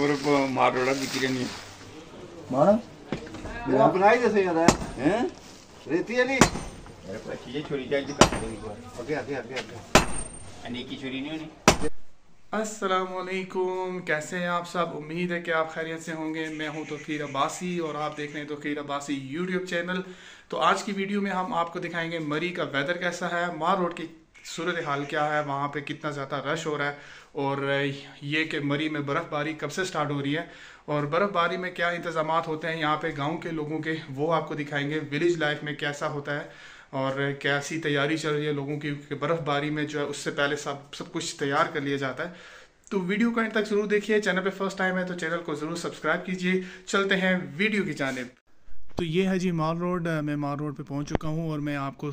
और मारोड़ा बिक्री नहीं तो असलकुम कैसे हैं आप सब उम्मीद है कि आप खैरियत से होंगे मैं हूं तोकीर अब्बासी और आप देख रहे हैं तोकीर अब्बासी यूट्यूब चैनल तो आज की वीडियो में हम आपको दिखाएंगे मरी का वेदर कैसा है मार रोड के सूरत हाल क्या है वहाँ पे कितना ज़्यादा रश हो रहा है और ये कि मरी में बर्फ़बारी कब से स्टार्ट हो रही है और बर्फ़बारी में क्या इंतज़ाम होते हैं यहाँ पे गांव के लोगों के वो आपको दिखाएंगे विलेज लाइफ में कैसा होता है और कैसी तैयारी चल रही है लोगों की बर्फ़बारी में जो है उससे पहले सब सब कुछ तैयार कर लिया जाता है तो वीडियो को एंड तक ज़रूर देखिए चैनल पर फर्स्ट टाइम है तो चैनल को ज़रूर सब्सक्राइब कीजिए चलते हैं वीडियो की जानब तो ये है जी माल रोड मैं माल रोड पे पहुंच चुका हूं और मैं आपको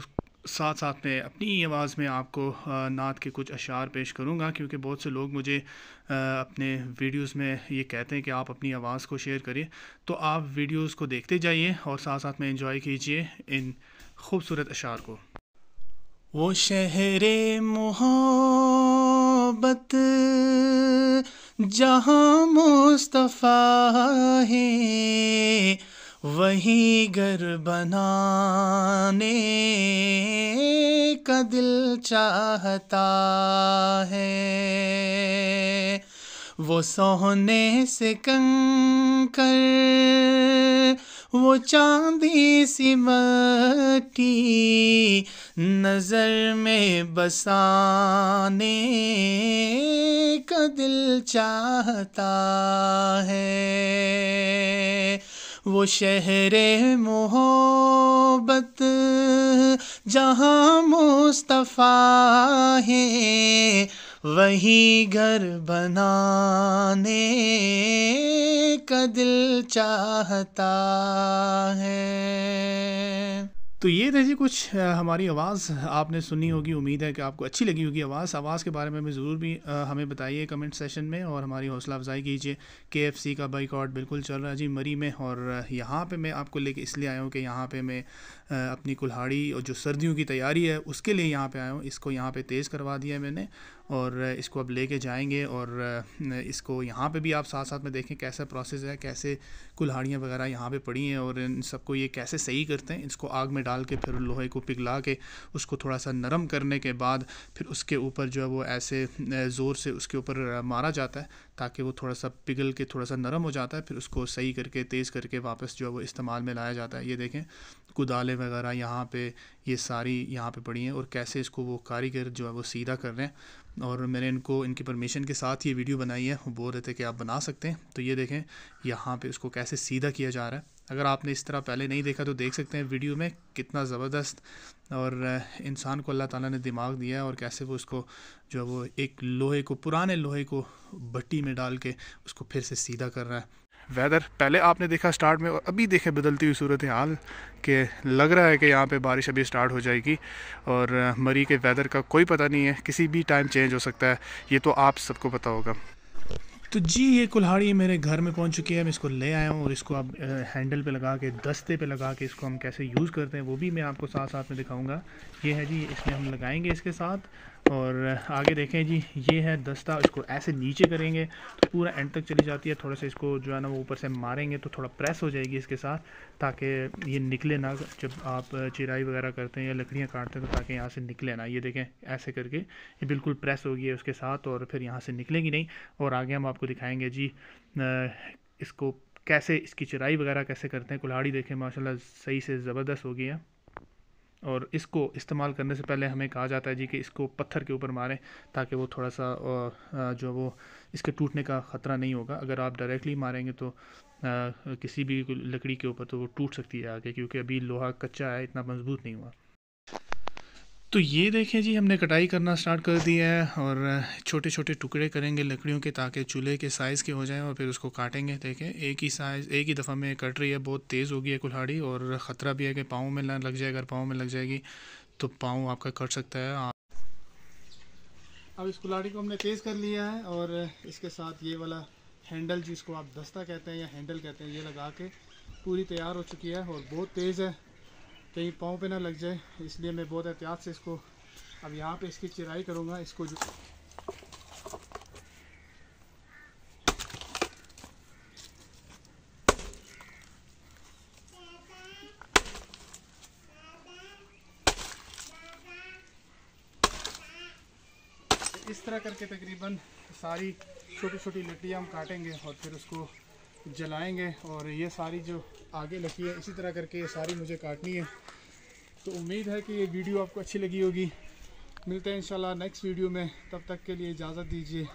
साथ साथ में अपनी ही आवाज़ में आपको नात के कुछ अशार पेश करूँगा क्योंकि बहुत से लोग मुझे अपने वीडियोस में ये कहते हैं कि आप अपनी आवाज़ को शेयर करिए तो आप वीडियोस को देखते जाइए और साथ साथ में इंजॉय कीजिए इन खूबसूरत अशार को वो शहर मोहब्बत जहाँ मुस्तफ़ा है वही घर बनाने का दिल चाहता है वो सोने से कंकर वो चांदी सी मट्टी नज़र में बसाने का दिल चाहता है वो शहर मोहब्बत जहाँ मुस्तफ़ा है वही घर बनाने का दिल चाहता है तो ये जी कुछ हमारी आवाज़ आपने सुनी होगी उम्मीद है कि आपको अच्छी लगी होगी आवाज़ आवाज़ के बारे में भी ज़रूर भी हमें बताइए कमेंट सेशन में और हमारी हौसला अफजाई कीजिए के एफ सी का बाइकआउट बिल्कुल चल रहा है जी मरी में और यहाँ पे मैं आपको लेके इसलिए आया हूँ कि यहाँ पे मैं अपनी कुल्हाड़ी और जो सर्दियों की तैयारी है उसके लिए यहाँ पे आया हूँ इसको यहाँ पे तेज़ करवा दिया है मैंने और इसको अब लेके जाएंगे और इसको यहाँ पे भी आप साथ साथ में देखें कैसा प्रोसेस है कैसे कुल्हाड़ियाँ वगैरह यहाँ पे पड़ी हैं और इन सबको ये कैसे सही करते हैं इसको आग में डाल के फिर लोहे को पिघला के उसको थोड़ा सा नरम करने के बाद फिर उसके ऊपर जो है वो ऐसे ज़ोर से उसके ऊपर मारा जाता है ताकि वो थोड़ा सा पिघल के थोड़ा सा नरम हो जाता है फिर उसको सही करके तेज़ करके वापस जो है वो इस्तेमाल में लाया जाता है ये देखें कुदाले वगैरह यहाँ पे ये सारी यहाँ पे पड़ी हैं और कैसे इसको वो कारीगर जो है वो सीधा कर रहे हैं और मैंने इनको इनकी परमिशन के साथ ये वीडियो बनाई है वो बोल रहे थे कि आप बना सकते हैं तो ये देखें यहाँ पे उसको कैसे सीधा किया जा रहा है अगर आपने इस तरह पहले नहीं देखा तो देख सकते हैं वीडियो में कितना ज़बरदस्त और इंसान को अल्लाह ताला ने दिमाग दिया है और कैसे वो उसको जो है वो एक लोहे को पुराने लोहे को भट्टी में डाल के उसको फिर से सीधा कर रहा है वेदर पहले आपने देखा स्टार्ट में और अभी देखें बदलती हुई सूरत हाल के लग रहा है कि यहाँ पे बारिश अभी स्टार्ट हो जाएगी और मरी के वेदर का कोई पता नहीं है किसी भी टाइम चेंज हो सकता है ये तो आप सबको पता होगा तो जी ये कुल्हाड़ी मेरे घर में पहुंच चुकी है मैं इसको ले आया हूँ और इसको आप हैंडल पे लगा के दस्ते पे लगा के इसको हम कैसे यूज़ करते हैं वो भी मैं आपको साथ साथ में दिखाऊंगा ये है जी इसमें हम लगाएंगे इसके साथ और आगे देखें जी ये है दस्ता इसको ऐसे नीचे करेंगे तो पूरा एंड तक चली जाती है थोड़ा सा इसको जो है ना वो ऊपर से मारेंगे तो थोड़ा प्रेस हो जाएगी इसके साथ ताकि ये निकले ना जब आप चिराई वगैरह करते हैं या लकड़ियाँ काटते हैं तो ताकि यहाँ से निकले ना ये देखें ऐसे करके ये बिल्कुल प्रेस होगी उसके साथ और फिर यहाँ से निकलेगी नहीं और आगे हम आपको दिखाएँगे जी इसको कैसे इसकी चिराई वगैरह कैसे करते हैं कुल्हाड़ी देखें माशाल्लाह सही से ज़बरदस्त हो गई है और इसको इस्तेमाल करने से पहले हमें कहा जाता है जी कि इसको पत्थर के ऊपर मारें ताकि वो थोड़ा सा जो वो इसके टूटने का ख़तरा नहीं होगा अगर आप डायरेक्टली मारेंगे तो किसी भी लकड़ी के ऊपर तो वो टूट सकती है आगे क्योंकि अभी लोहा कच्चा है इतना मज़बूत नहीं हुआ तो ये देखें जी हमने कटाई करना स्टार्ट कर दिया है और छोटे छोटे टुकड़े करेंगे लकड़ियों के ताकि चूल्हे के साइज़ के हो जाएं और फिर उसको काटेंगे देखें एक ही साइज़ एक ही दफ़ा में कट रही है बहुत तेज़ होगी है कुल्हाड़ी और ख़तरा भी है कि पाँव में ना लग जाए अगर पाँव में लग जाएगी तो पाँव आपका कट सकता है आप अब इस कुल्हाड़ी को हमने तेज़ कर लिया है और इसके साथ ये वाला हैंडल जिसको आप दस्ता कहते हैं या हैंडल कहते हैं ये लगा के पूरी तैयार हो चुकी है और बहुत तेज़ है कहीं पाँव पे ना लग जाए इसलिए मैं बहुत एहतियात से इसको अब यहाँ पे इसकी चिराई करूँगा इसको जो इस तरह करके तकरीबन सारी छोटी छोटी लट्टियाँ हम काटेंगे और फिर उसको जलाएंगे और ये सारी जो आगे लगी है इसी तरह करके ये सारी मुझे काटनी है तो उम्मीद है कि ये वीडियो आपको अच्छी लगी होगी मिलते हैं इंशाल्लाह नेक्स्ट वीडियो में तब तक के लिए इजाज़त दीजिए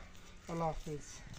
अल्लाह हाफिज़